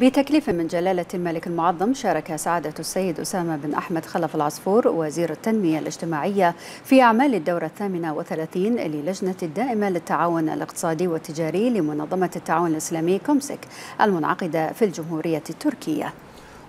بتكليف من جلالة الملك المعظم شارك سعادة السيد أسامة بن أحمد خلف العصفور وزير التنمية الاجتماعية في أعمال الدورة الثامنة وثلاثين للجنة الدائمة للتعاون الاقتصادي والتجاري لمنظمة التعاون الإسلامي كومسك المنعقدة في الجمهورية التركية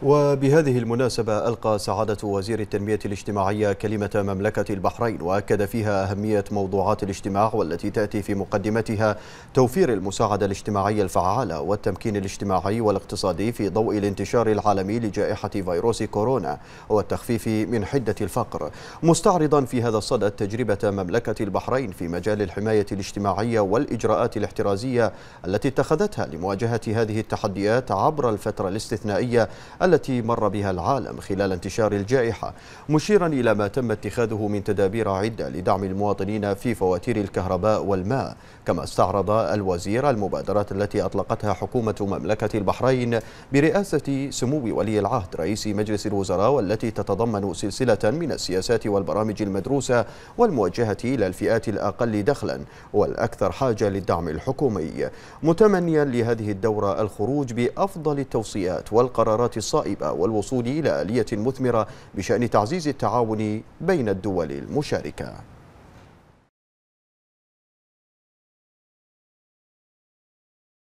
وبهذه المناسبة ألقى سعادة وزير التنمية الاجتماعية كلمة مملكة البحرين وأكد فيها أهمية موضوعات الاجتماع والتي تأتي في مقدمتها توفير المساعدة الاجتماعية الفعالة والتمكين الاجتماعي والاقتصادي في ضوء الانتشار العالمي لجائحة فيروس كورونا والتخفيف من حدة الفقر مستعرضا في هذا الصدد تجربة مملكة البحرين في مجال الحماية الاجتماعية والإجراءات الاحترازية التي اتخذتها لمواجهة هذه التحديات عبر الفترة الاستثنائية التي مر بها العالم خلال انتشار الجائحة مشيرا إلى ما تم اتخاذه من تدابير عدة لدعم المواطنين في فواتير الكهرباء والماء كما استعرض الوزير المبادرات التي أطلقتها حكومة مملكة البحرين برئاسة سمو ولي العهد رئيس مجلس الوزراء والتي تتضمن سلسلة من السياسات والبرامج المدروسة والموجهة إلى الفئات الأقل دخلا والأكثر حاجة للدعم الحكومي متمنيا لهذه الدورة الخروج بأفضل التوصيات والقرارات الصالحة الضائبة والوصول إلى آلية مثمرة بشأن تعزيز التعاون بين الدول المشاركة